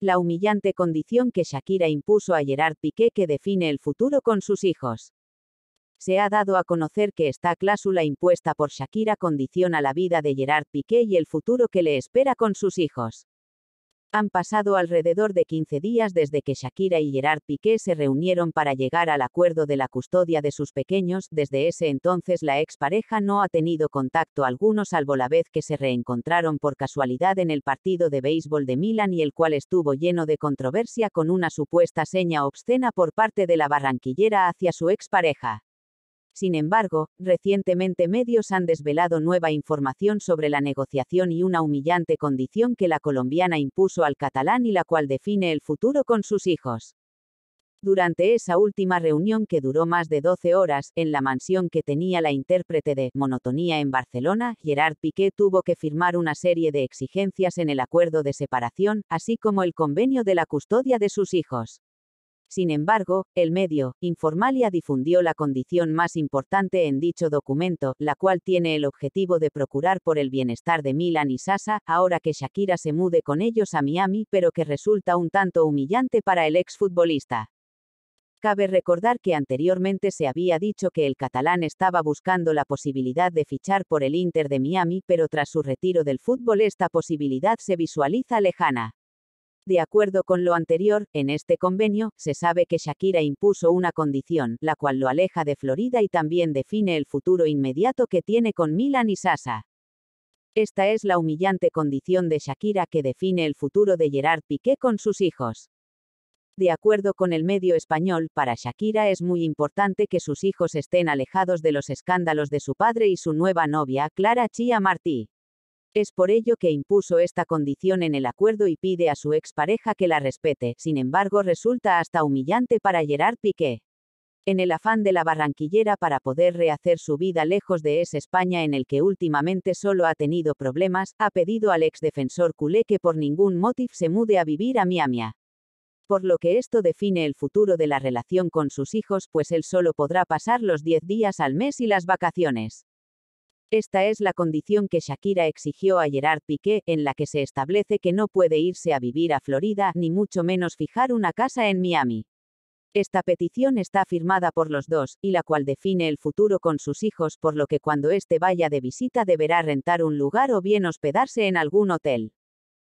la humillante condición que Shakira impuso a Gerard Piqué que define el futuro con sus hijos. Se ha dado a conocer que esta cláusula impuesta por Shakira condiciona la vida de Gerard Piqué y el futuro que le espera con sus hijos. Han pasado alrededor de 15 días desde que Shakira y Gerard Piqué se reunieron para llegar al acuerdo de la custodia de sus pequeños. Desde ese entonces la expareja no ha tenido contacto alguno salvo la vez que se reencontraron por casualidad en el partido de béisbol de Milan y el cual estuvo lleno de controversia con una supuesta seña obscena por parte de la barranquillera hacia su expareja. Sin embargo, recientemente medios han desvelado nueva información sobre la negociación y una humillante condición que la colombiana impuso al catalán y la cual define el futuro con sus hijos. Durante esa última reunión que duró más de 12 horas, en la mansión que tenía la intérprete de Monotonía en Barcelona, Gerard Piqué tuvo que firmar una serie de exigencias en el acuerdo de separación, así como el convenio de la custodia de sus hijos. Sin embargo, el medio, Informalia difundió la condición más importante en dicho documento, la cual tiene el objetivo de procurar por el bienestar de Milan y Sasa, ahora que Shakira se mude con ellos a Miami, pero que resulta un tanto humillante para el exfutbolista. Cabe recordar que anteriormente se había dicho que el catalán estaba buscando la posibilidad de fichar por el Inter de Miami, pero tras su retiro del fútbol esta posibilidad se visualiza lejana. De acuerdo con lo anterior, en este convenio, se sabe que Shakira impuso una condición, la cual lo aleja de Florida y también define el futuro inmediato que tiene con Milan y Sasa. Esta es la humillante condición de Shakira que define el futuro de Gerard Piqué con sus hijos. De acuerdo con el medio español, para Shakira es muy importante que sus hijos estén alejados de los escándalos de su padre y su nueva novia, Clara Chia Martí. Es por ello que impuso esta condición en el acuerdo y pide a su expareja que la respete, sin embargo resulta hasta humillante para Gerard Piqué. En el afán de la barranquillera para poder rehacer su vida lejos de esa España en el que últimamente solo ha tenido problemas, ha pedido al ex defensor culé que por ningún motivo se mude a vivir a Miami por lo que esto define el futuro de la relación con sus hijos, pues él solo podrá pasar los 10 días al mes y las vacaciones. Esta es la condición que Shakira exigió a Gerard Piqué, en la que se establece que no puede irse a vivir a Florida, ni mucho menos fijar una casa en Miami. Esta petición está firmada por los dos, y la cual define el futuro con sus hijos, por lo que cuando éste vaya de visita deberá rentar un lugar o bien hospedarse en algún hotel.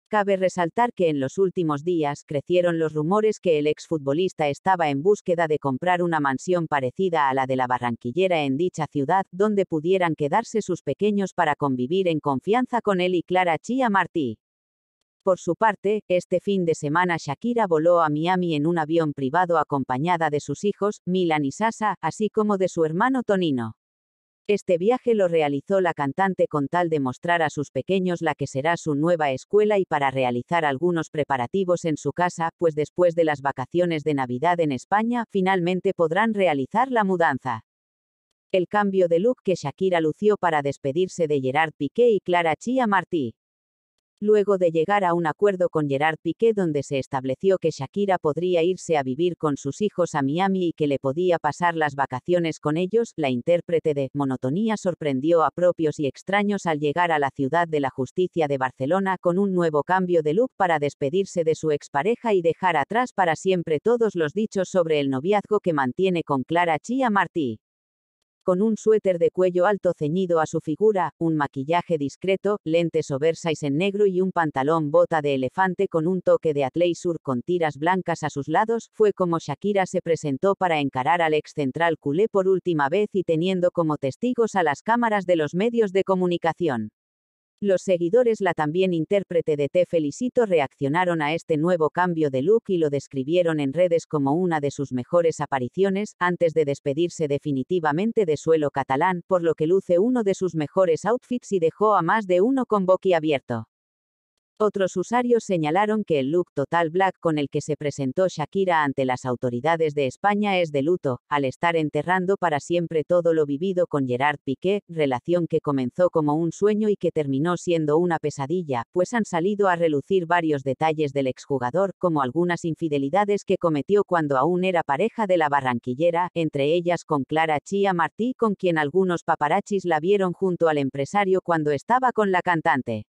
Cabe resaltar que en los últimos días crecieron los rumores que el exfutbolista estaba en búsqueda de comprar una mansión parecida a la de la Barranquillera en dicha ciudad, donde pudieran quedarse sus pequeños para convivir en confianza con él y Clara Chia Martí. Por su parte, este fin de semana Shakira voló a Miami en un avión privado acompañada de sus hijos, Milan y Sasa, así como de su hermano Tonino. Este viaje lo realizó la cantante con tal de mostrar a sus pequeños la que será su nueva escuela y para realizar algunos preparativos en su casa, pues después de las vacaciones de Navidad en España, finalmente podrán realizar la mudanza. El cambio de look que Shakira lució para despedirse de Gerard Piqué y Clara Chia Martí luego de llegar a un acuerdo con Gerard Piqué donde se estableció que Shakira podría irse a vivir con sus hijos a Miami y que le podía pasar las vacaciones con ellos, la intérprete de Monotonía sorprendió a propios y extraños al llegar a la ciudad de la justicia de Barcelona con un nuevo cambio de look para despedirse de su expareja y dejar atrás para siempre todos los dichos sobre el noviazgo que mantiene con Clara Chia Martí con un suéter de cuello alto ceñido a su figura, un maquillaje discreto, lentes oversize en negro y un pantalón bota de elefante con un toque de Sur con tiras blancas a sus lados, fue como Shakira se presentó para encarar al ex central culé por última vez y teniendo como testigos a las cámaras de los medios de comunicación. Los seguidores la también intérprete de Te Felicito reaccionaron a este nuevo cambio de look y lo describieron en redes como una de sus mejores apariciones, antes de despedirse definitivamente de suelo catalán, por lo que luce uno de sus mejores outfits y dejó a más de uno con boquiabierto. Otros usuarios señalaron que el look total black con el que se presentó Shakira ante las autoridades de España es de luto, al estar enterrando para siempre todo lo vivido con Gerard Piqué, relación que comenzó como un sueño y que terminó siendo una pesadilla, pues han salido a relucir varios detalles del exjugador, como algunas infidelidades que cometió cuando aún era pareja de la barranquillera, entre ellas con Clara Chía Martí, con quien algunos paparachis la vieron junto al empresario cuando estaba con la cantante.